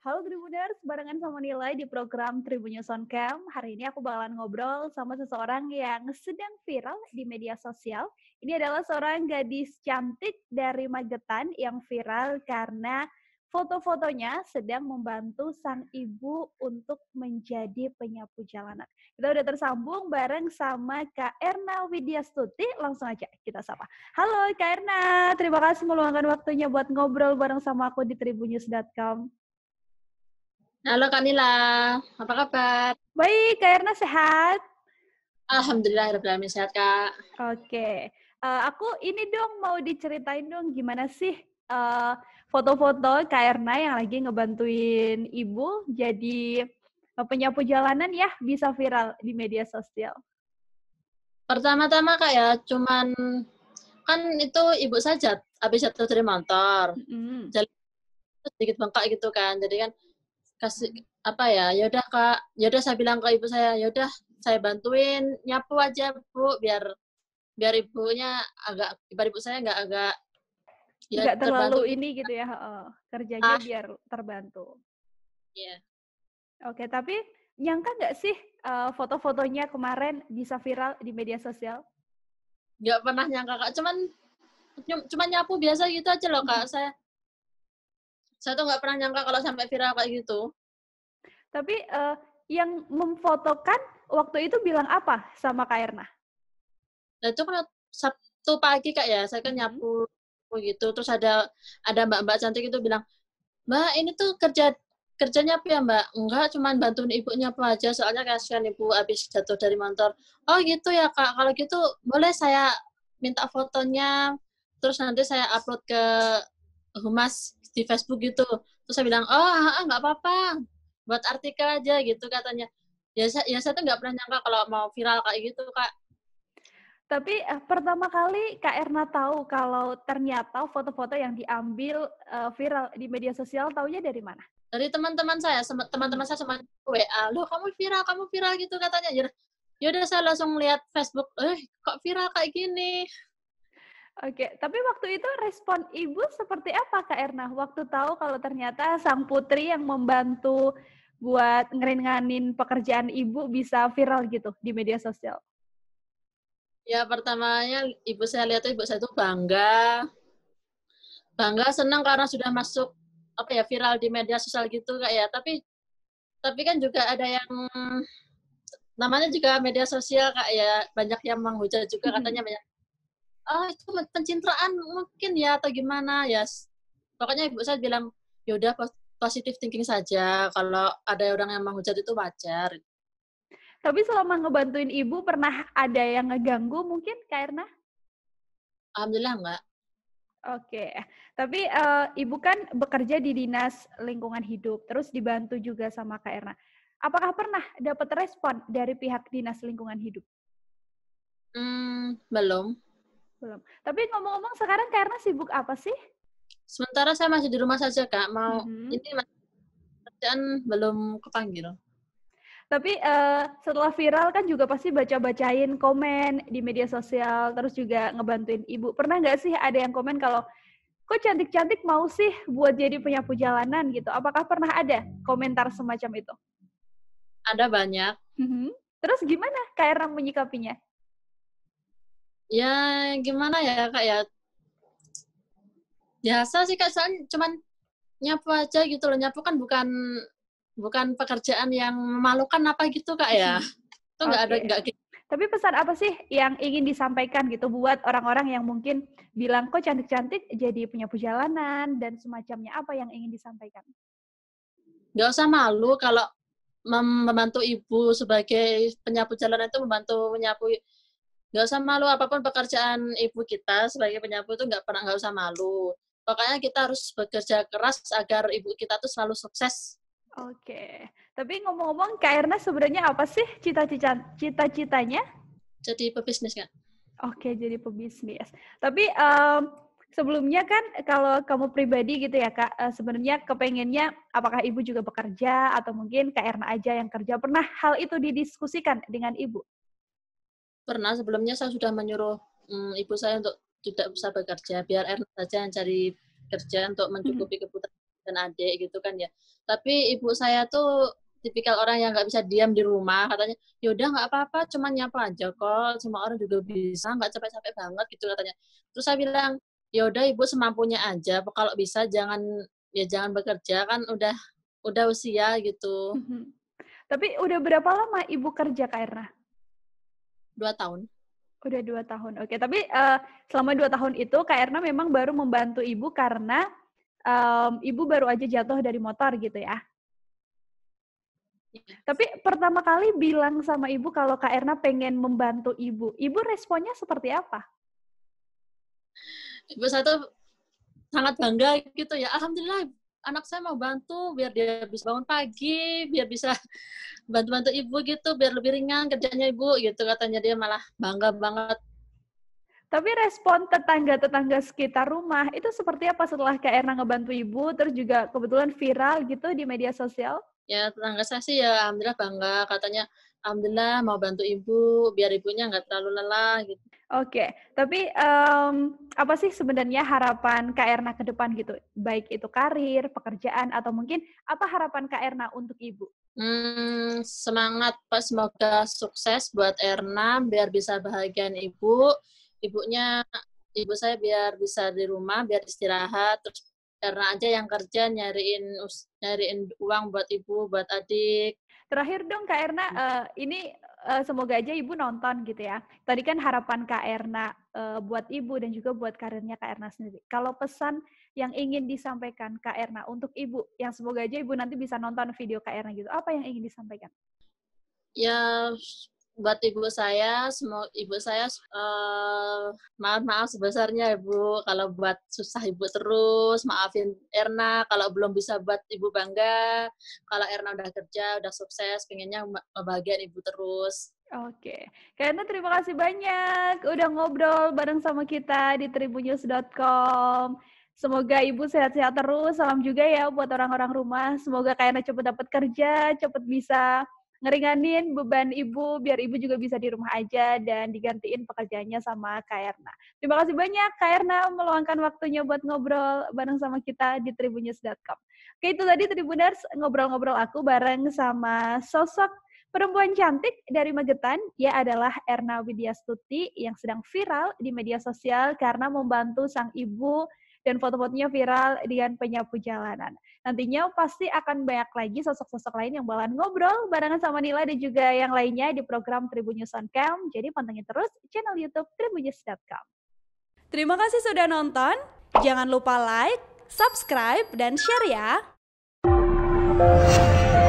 Halo Tribuners, barengan sama Nilai di program Tribunnya on Hari ini aku bakalan ngobrol sama seseorang yang sedang viral di media sosial. Ini adalah seorang gadis cantik dari Magetan yang viral karena foto-fotonya sedang membantu sang ibu untuk menjadi penyapu jalanan. Kita udah tersambung bareng sama Kak Erna Widya Stuti. Langsung aja kita sapa. Halo Kak Erna, terima kasih meluangkan waktunya buat ngobrol bareng sama aku di tribunews.com. Halo Kak Nila, apa kabar? Baik, Kak Erna sehat? Alhamdulillah, Alhamdulillah sehat Kak. Oke, okay. uh, eh, aku ini dong mau diceritain dong gimana sih eh, foto-foto uh, Kak Erna yang lagi ngebantuin Ibu jadi eh, penyapu jalanan ya bisa viral di media sosial. Pertama-tama Kak ya, cuman kan itu ibu saja abis habis jatuh dari motor. Mm. Jalan sedikit bengkak gitu kan, jadi kan kasih apa ya yaudah kak yaudah saya bilang ke ibu saya yaudah saya bantuin nyapu aja bu biar biar ibunya agak biar ibu saya nggak agak ya, nggak terlalu terbantu. ini gitu ya kerjanya ah. biar terbantu ya yeah. oke okay, tapi nyangka nggak sih uh, foto-fotonya kemarin bisa viral di media sosial nggak pernah nyangka kak cuman cuman nyapu biasa gitu aja loh kak hmm. saya saya tuh nggak pernah nyangka kalau sampai viral kayak gitu tapi uh, yang memfotokan waktu itu bilang apa sama Kak Erna? Nah, itu pada Sabtu pagi Kak ya, saya kan nyapu gitu. Terus ada ada mbak-mbak cantik itu bilang, Mbak ini tuh kerja kerjanya apa ya mbak? Enggak, cuman bantuin ibunya apa aja, soalnya kasihan ibu habis jatuh dari motor. Oh gitu ya kak, kalau gitu boleh saya minta fotonya, terus nanti saya upload ke humas di Facebook gitu. Terus saya bilang, oh enggak apa-apa, buat artikel aja gitu katanya ya saya, ya saya tuh nggak pernah nyangka kalau mau viral kayak gitu kak tapi eh, pertama kali Kak Erna tahu kalau ternyata foto-foto yang diambil eh, viral di media sosial taunya dari mana? Dari teman-teman saya, teman-teman saya sama WA, loh kamu viral, kamu viral gitu katanya. Ya udah saya langsung lihat Facebook, eh kok viral kayak gini. Oke, tapi waktu itu respon ibu seperti apa Kak Erna? Waktu tahu kalau ternyata sang putri yang membantu buat ngeringanin pekerjaan ibu bisa viral gitu di media sosial? Ya pertamanya ibu saya lihat ibu saya tuh bangga, bangga senang karena sudah masuk apa ya viral di media sosial gitu kak ya. Tapi tapi kan juga ada yang namanya juga media sosial kak ya banyak yang menghujat juga katanya banyak oh itu pencitraan mungkin ya atau gimana ya pokoknya ibu saya bilang yaudah udah Positif thinking saja. Kalau ada orang yang menghujat itu wajar. Tapi selama ngebantuin ibu pernah ada yang ngeganggu mungkin karena? Alhamdulillah enggak. Oke, tapi uh, ibu kan bekerja di dinas lingkungan hidup, terus dibantu juga sama Kak Erna. Apakah pernah dapat respon dari pihak dinas lingkungan hidup? Hmm, belum. Belum. Tapi ngomong-ngomong sekarang Kak Erna sibuk apa sih? Sementara saya masih di rumah saja kak. Mau mm-hmm. ini kerjaan belum kepanggil. Tapi uh, setelah viral kan juga pasti baca-bacain komen di media sosial, terus juga ngebantuin ibu. Pernah nggak sih ada yang komen kalau kok cantik-cantik mau sih buat jadi penyapu jalanan gitu? Apakah pernah ada komentar semacam itu? Ada banyak. Mm-hmm. Terus gimana Kak Erang menyikapinya? Ya gimana ya Kak ya, biasa sih kak soalnya cuman nyapu aja gitu loh nyapu kan bukan bukan pekerjaan yang memalukan apa gitu kak ya hmm. itu nggak okay. ada nggak gitu. tapi pesan apa sih yang ingin disampaikan gitu buat orang-orang yang mungkin bilang kok cantik-cantik jadi punya perjalanan dan semacamnya apa yang ingin disampaikan? Gak usah malu kalau membantu ibu sebagai penyapu jalanan itu membantu menyapu nggak usah malu apapun pekerjaan ibu kita sebagai penyapu itu nggak pernah nggak usah malu Makanya kita harus bekerja keras agar ibu kita tuh selalu sukses. Oke. Tapi ngomong-ngomong Kak Erna sebenarnya apa sih cita-cita cita Jadi pebisnis kan? Oke, jadi pebisnis. Tapi um, sebelumnya kan kalau kamu pribadi gitu ya kak eh, sebenarnya kepengennya apakah ibu juga bekerja atau mungkin kak Erna aja yang kerja pernah hal itu didiskusikan dengan ibu pernah sebelumnya saya sudah menyuruh um, ibu saya untuk tidak bisa bekerja biar Erna saja yang cari kerja untuk mencukupi kebutuhan dan adik gitu kan ya tapi ibu saya tuh tipikal orang yang nggak bisa diam di rumah katanya yaudah nggak apa-apa cuman nyapa aja kok semua orang juga bisa nggak capek-capek banget gitu katanya terus saya bilang yaudah ibu semampunya aja kalau bisa jangan ya jangan bekerja kan udah udah usia gitu mm-hmm. tapi udah berapa lama ibu kerja kak Erna? dua tahun Udah dua tahun, oke. Tapi uh, selama dua tahun itu Kak Erna memang baru membantu ibu karena um, ibu baru aja jatuh dari motor gitu ya? Iya. Tapi pertama kali bilang sama ibu kalau Kak Erna pengen membantu ibu, ibu responnya seperti apa? Ibu satu sangat bangga gitu ya, Alhamdulillah anak saya mau bantu biar dia bisa bangun pagi, biar bisa bantu-bantu ibu gitu, biar lebih ringan kerjanya ibu gitu katanya dia malah bangga banget. Tapi respon tetangga-tetangga sekitar rumah itu seperti apa setelah Kak Erna ngebantu ibu, terus juga kebetulan viral gitu di media sosial? Ya tetangga saya sih ya alhamdulillah bangga katanya alhamdulillah mau bantu ibu biar ibunya nggak terlalu lelah gitu. Oke, okay. tapi um, apa sih sebenarnya harapan Kak Erna ke depan gitu? Baik itu karir, pekerjaan, atau mungkin apa harapan Kak Erna untuk Ibu? Hmm, semangat Pak, semoga sukses buat Erna biar bisa bahagian Ibu. Ibunya, Ibu saya biar bisa di rumah, biar istirahat, terus Erna aja yang kerja nyariin nyariin uang buat Ibu, buat adik. Terakhir dong Kak Erna, uh, ini uh, semoga aja Ibu nonton gitu ya. Tadi kan harapan Kak Erna uh, buat ibu dan juga buat karirnya Kak Erna sendiri. Kalau pesan yang ingin disampaikan Kak Erna untuk ibu, yang semoga aja ibu nanti bisa nonton video Kak Erna gitu, apa yang ingin disampaikan? Ya, buat ibu saya, semua ibu saya maaf eh, maaf maaf sebesarnya ibu kalau buat susah ibu terus maafin Erna kalau belum bisa buat ibu bangga kalau Erna udah kerja udah sukses pengennya membahagiakan ibu terus Oke, karena terima kasih banyak udah ngobrol bareng sama kita di tribunews.com. Semoga ibu sehat-sehat terus. Salam juga ya buat orang-orang rumah. Semoga kayaknya cepat dapat kerja, cepat bisa ngeringanin beban ibu biar ibu juga bisa di rumah aja dan digantiin pekerjaannya sama Kairna. Terima kasih banyak Kairna meluangkan waktunya buat ngobrol bareng sama kita di tribunews.com. Oke itu tadi Tribuners ngobrol-ngobrol aku bareng sama sosok Perempuan cantik dari Magetan, ia adalah Erna Widya Stuti yang sedang viral di media sosial karena membantu sang ibu dan foto-fotonya viral dengan penyapu jalanan. Nantinya pasti akan banyak lagi sosok-sosok lain yang bakalan ngobrol barengan sama Nila dan juga yang lainnya di program Tribun News on Cam. Jadi pantengin terus channel YouTube tribunnews.com. Terima kasih sudah nonton. Jangan lupa like, subscribe, dan share ya.